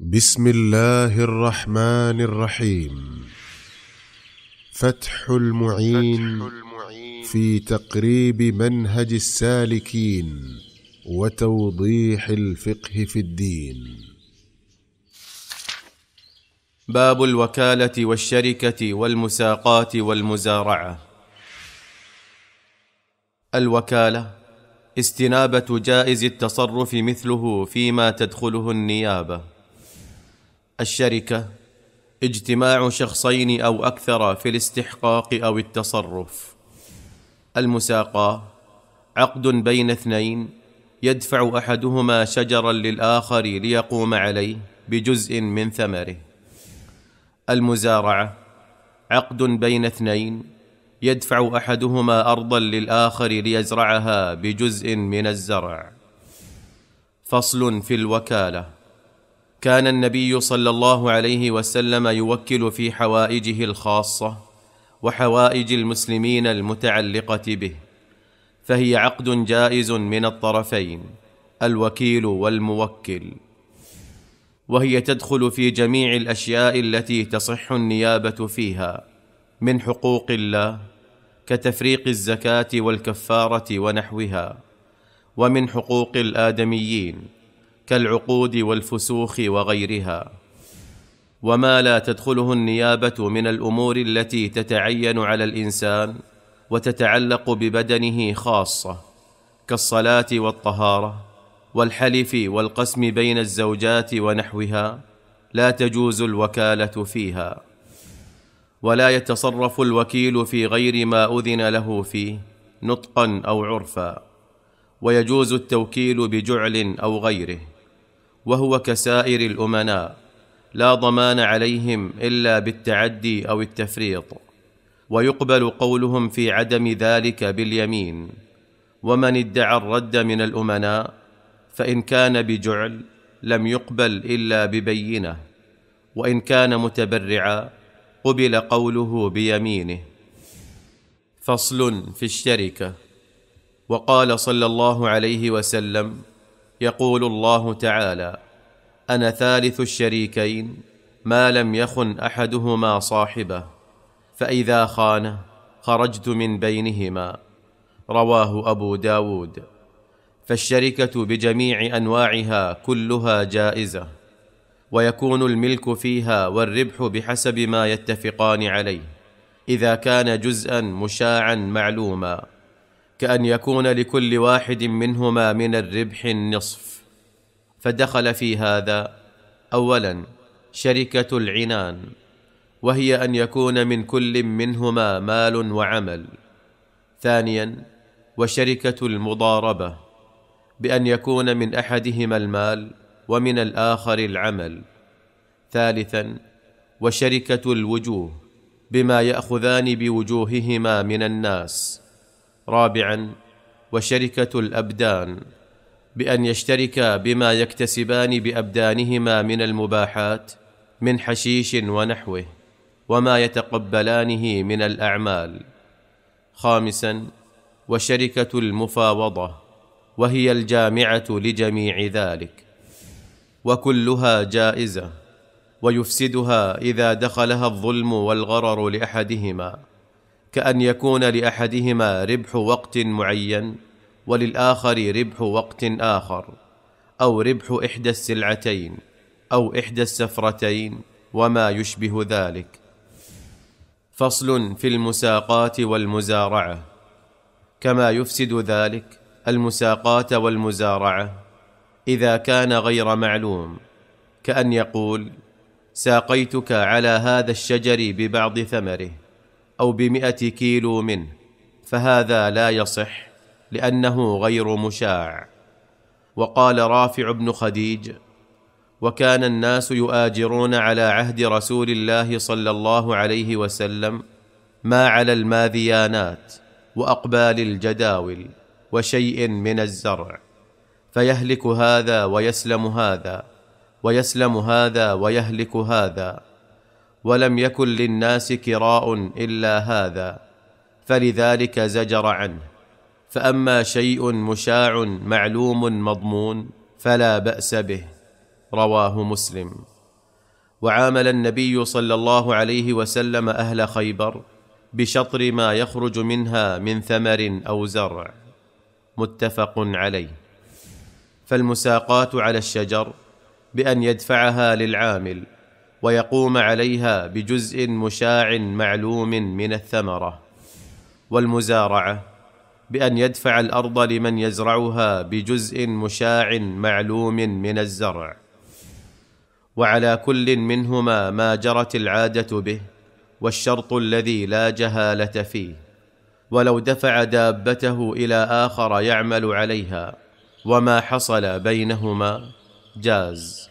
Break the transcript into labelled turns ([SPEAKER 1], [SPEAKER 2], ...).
[SPEAKER 1] بسم الله الرحمن الرحيم فتح المعين, في تقريب منهج السالكين وتوضيح الفقه في الدين باب الوكاله والشركه والمساقات والمزارعه الوكاله استنابه جائز التصرف مثله فيما تدخله النيابه الشركه اجتماع شخصين او اكثر في الاستحقاق او التصرف المساقاه عقد بين اثنين يدفع احدهما شجرا للاخر ليقوم عليه بجزء من ثمره المزارعه عقد بين اثنين يدفع احدهما ارضا للاخر ليزرعها بجزء من الزرع فصل في الوكاله كان النبي صلى الله عليه وسلم يوكل في حوائجه الخاصه وحوائج المسلمين المتعلقه به فهي عقد جائز من الطرفين الوكيل والموكل وهي تدخل في جميع الاشياء التي تصح النيابه فيها من حقوق الله كتفريق الزكاه والكفاره ونحوها ومن حقوق الادميين كالعقود والفسوخ وغيرها وما لا تدخله النيابه من الامور التي تتعين على الانسان وتتعلق ببدنه خاصه كالصلاه والطهاره والحلف والقسم بين الزوجات ونحوها لا تجوز الوكاله فيها ولا يتصرف الوكيل في غير ما اذن له فيه نطقا او عرفا ويجوز التوكيل بجعل او غيره وهو كسائر الامناء لا ضمان عليهم الا بالتعدي او التفريط ويقبل قولهم في عدم ذلك باليمين ومن ادعى الرد من الامناء فان كان بجعل لم يقبل الا ببينه وان كان متبرعا قبل قوله بيمينه فصل في الشركه وقال صلى الله عليه وسلم يقول الله تعالى انا ثالث الشريكين ما لم يخن احدهما صاحبه فاذا خانه خرجت من بينهما رواه ابو داود فالشركه بجميع انواعها كلها جائزه ويكون الملك فيها والربح بحسب ما يتفقان عليه اذا كان جزءا مشاعا معلوما كان يكون لكل واحد منهما من الربح النصف فدخل في هذا اولا شركه العنان وهي ان يكون من كل منهما مال وعمل ثانيا وشركه المضاربه بان يكون من احدهما المال ومن الاخر العمل ثالثا وشركه الوجوه بما ياخذان بوجوههما من الناس رابعا وشركه الابدان بان يشتركا بما يكتسبان بابدانهما من المباحات من حشيش ونحوه وما يتقبلانه من الاعمال خامسا وشركه المفاوضه وهي الجامعه لجميع ذلك وكلها جائزه ويفسدها اذا دخلها الظلم والغرر لاحدهما كان يكون لاحدهما ربح وقت معين وللاخر ربح وقت اخر او ربح احدى السلعتين او احدى السفرتين وما يشبه ذلك فصل في المساقات والمزارعه كما يفسد ذلك المساقات والمزارعه اذا كان غير معلوم كان يقول ساقيتك على هذا الشجر ببعض ثمره او بمائه كيلو منه فهذا لا يصح لانه غير مشاع وقال رافع بن خديج وكان الناس يؤاجرون على عهد رسول الله صلى الله عليه وسلم ما على الماذيانات واقبال الجداول وشيء من الزرع فيهلك هذا ويسلم هذا ويسلم هذا ويهلك هذا ولم يكن للناس كراء الا هذا فلذلك زجر عنه فاما شيء مشاع معلوم مضمون فلا باس به رواه مسلم وعامل النبي صلى الله عليه وسلم اهل خيبر بشطر ما يخرج منها من ثمر او زرع متفق عليه فالمساقات على الشجر بان يدفعها للعامل ويقوم عليها بجزء مشاع معلوم من الثمره والمزارعه بان يدفع الارض لمن يزرعها بجزء مشاع معلوم من الزرع وعلى كل منهما ما جرت العاده به والشرط الذي لا جهاله فيه ولو دفع دابته الى اخر يعمل عليها وما حصل بينهما جاز